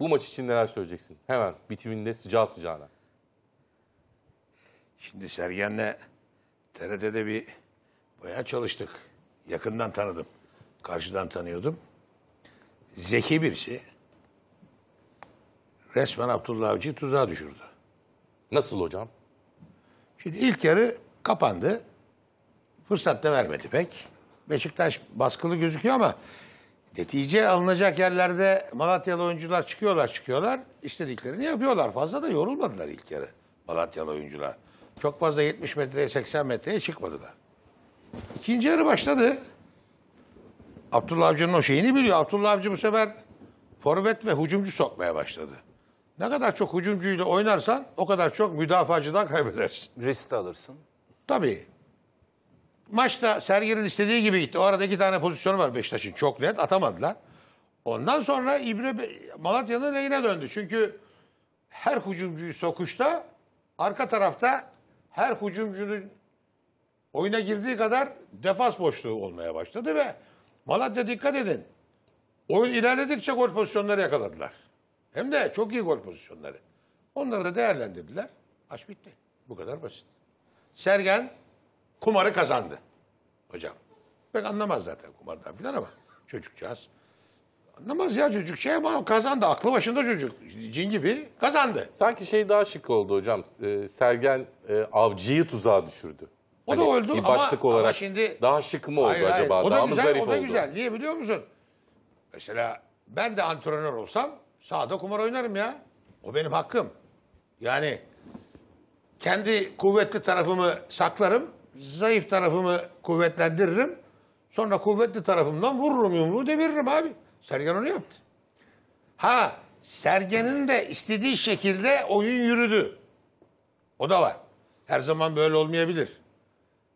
Bu maç için neler söyleyeceksin? Hemen bitiminde sıcağı sıcağına. Şimdi Sergen'le TRT'de bir bayağı çalıştık. Yakından tanıdım. Karşıdan tanıyordum. Zeki birisi resmen Abdullah Avcı'yı tuzağa düşürdü. Nasıl hocam? Şimdi ilk yarı kapandı. Fırsat da vermedi pek. Beşiktaş baskılı gözüküyor ama Netice alınacak yerlerde Malatyalı oyuncular çıkıyorlar çıkıyorlar. İstediklerini yapıyorlar. Fazla da yorulmadılar ilk yarı Malatyalı oyuncular. Çok fazla 70 metreye 80 metreye çıkmadılar. İkinci yarı başladı. Abdullah Avcı'nın o şeyini biliyor. Abdullah Avcı bu sefer forvet ve hücumcu sokmaya başladı. Ne kadar çok hücumcuyla oynarsan o kadar çok müdafacıdan kaybedersin. Risk alırsın. Tabii. Maçta Sergen'in istediği gibi gitti. O arada iki tane pozisyonu var Beşiktaş'ın çok net atamadılar. Ondan sonra İbre Malatya'nın lehine döndü. Çünkü her hücumcuyu sokuşta arka tarafta her hücumcunun oyuna girdiği kadar defans boşluğu olmaya başladı ve Malatya dikkat edin. Oyun ilerledikçe gol pozisyonları yakaladılar. Hem de çok iyi gol pozisyonları. Onları da değerlendirdiler. Maç bitti. Bu kadar basit. Sergen kumarı kazandı hocam. Pek anlamaz zaten kumardan filan ama çocukcağız. Anlamaz ya çocuk şey ama kazandı. Aklı başında çocuk. Cin gibi kazandı. Sanki şey daha şık oldu hocam. Ee, Sergen e, avcıyı tuzağa düşürdü. O hani da oldu bir başlık ama, olarak ama şimdi daha şık mı oldu hayır, hayır. acaba? O da daha güzel, mı zarif o da güzel. Niye biliyor musun? Mesela ben de antrenör olsam sahada kumar oynarım ya. O benim hakkım. Yani kendi kuvvetli tarafımı saklarım zayıf tarafımı kuvvetlendiririm. Sonra kuvvetli tarafımdan vururum yumruğu deviririm abi. Sergen onu yaptı. Ha Sergen'in de istediği şekilde oyun yürüdü. O da var. Her zaman böyle olmayabilir.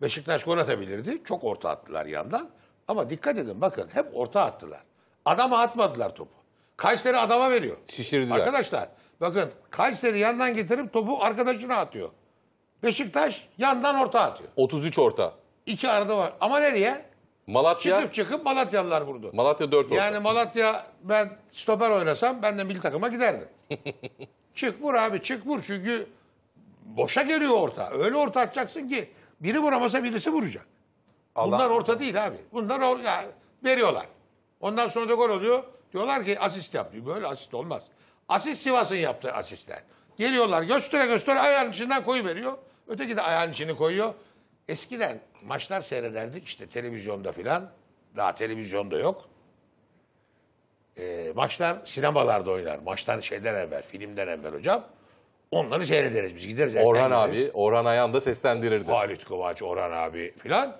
Beşiktaş gol atabilirdi. Çok orta attılar yandan. Ama dikkat edin bakın hep orta attılar. Adama atmadılar topu. Kayseri adama veriyor. Şişirdiler. Arkadaşlar bakın Kayseri yandan getirip topu arkadaşına atıyor. Beşiktaş yandan orta atıyor. 33 orta. İki arada var. Ama nereye? Malatya. Çıkıp çıkıp Malatyalılar vurdu. Malatya 4 orta. Yani Malatya ben stoper oynasam ben de milli takıma giderdim. çık vur abi çık vur çünkü boşa geliyor orta. Öyle orta atacaksın ki biri vuramasa birisi vuracak. Allah Bunlar orta Allah. değil abi. Bunlar ya, veriyorlar. Ondan sonra da gol oluyor. Diyorlar ki asist yap. Böyle asist olmaz. Asist Sivas'ın yaptığı asistler. Geliyorlar göstere göstere ayağın içinden koyu veriyor. Öteki de ayağın içini koyuyor. Eskiden maçlar seyrederdik işte televizyonda filan. Daha televizyonda yok. E, maçlar sinemalarda oynar. maçtan şeyden evvel, filmden evvel hocam. Onları seyrederiz biz gideriz. Orhan gideriz. abi, Orhan Ayan da seslendirirdi. Halit Kıvaç, Orhan abi filan.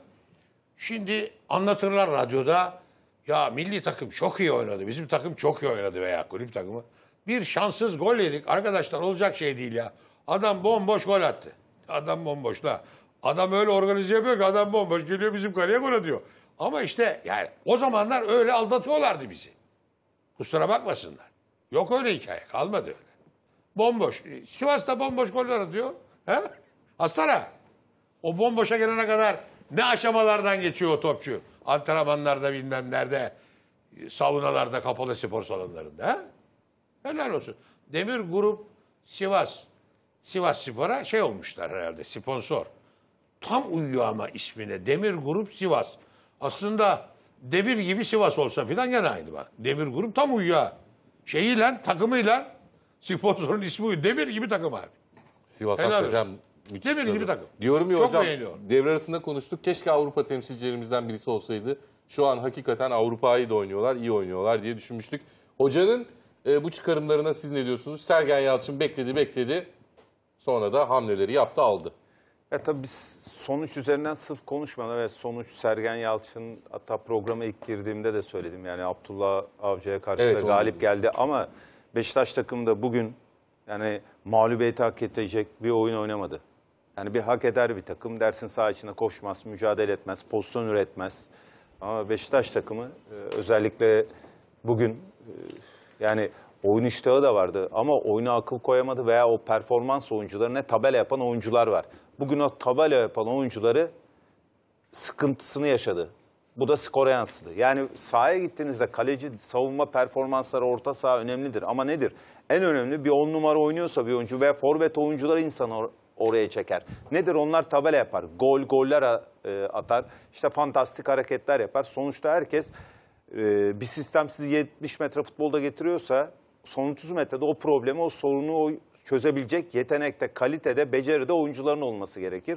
Şimdi anlatırlar radyoda. Ya milli takım çok iyi oynadı. Bizim takım çok iyi oynadı veya kulüp takımı. Bir şanssız gol yedik. Arkadaşlar olacak şey değil ya. Adam bomboş gol attı. Adam bomboş la. Adam öyle organize yapıyor ki adam bomboş geliyor bizim kaleye gol diyor. Ama işte yani o zamanlar öyle aldatıyorlardı bizi. Kusura bakmasınlar. Yok öyle hikaye. Kalmadı öyle. Bomboş. E, Sivas'ta bomboş goller atıyor. He? Hastara. O bomboşa gelene kadar ne aşamalardan geçiyor o topçu? Antrenmanlarda bilmem nerede. E, saunalarda kapalı spor salonlarında. He? Helal olsun. Demir Grup Sivas Sivas Spor'a şey olmuşlar herhalde sponsor. Tam uyuyor ama ismine. Demir Grup Sivas. Aslında Demir gibi Sivas olsa filan gene aynı bak. Demir Grup tam uyuyor. Şeyiyle, takımıyla sponsorun ismi uyuyor. Demir gibi takım abi. Sivas Helal müthiş. Demir gibi takım. Diyorum ya Çok hocam beğeniyorum. devre arasında konuştuk. Keşke Avrupa temsilcilerimizden birisi olsaydı. Şu an hakikaten Avrupa'yı da oynuyorlar, iyi oynuyorlar diye düşünmüştük. Hocanın e, bu çıkarımlarına siz ne diyorsunuz? Sergen Yalçın bekledi bekledi. Sonra da hamleleri yaptı aldı. Ya e tabii biz sonuç üzerinden sırf konuşmadan ve sonuç Sergen Yalçın hatta programa ilk girdiğimde de söyledim. Yani Abdullah Avcı'ya karşı evet, da galip geldi ama Beşiktaş takımı da bugün yani mağlubiyeti hak edecek bir oyun oynamadı. Yani bir hak eder bir takım. Dersin saha içinde koşmaz, mücadele etmez, pozisyon üretmez. Ama Beşiktaş takımı e, özellikle bugün e, yani oyun iştahı da vardı ama oyuna akıl koyamadı veya o performans oyuncularına tabela yapan oyuncular var. Bugün o tabela yapan oyuncuları sıkıntısını yaşadı. Bu da skora yansıdı. Yani sahaya gittiğinizde kaleci savunma performansları orta saha önemlidir. Ama nedir? En önemli bir on numara oynuyorsa bir oyuncu veya forvet oyuncuları insan or- oraya çeker. Nedir? Onlar tabela yapar. Gol goller e, atar. İşte fantastik hareketler yapar. Sonuçta herkes e, bir sistem sizi 70 metre futbolda getiriyorsa son 30 metrede o problemi, o sorunu o çözebilecek yetenekte, kalitede, beceride oyuncuların olması gerekir.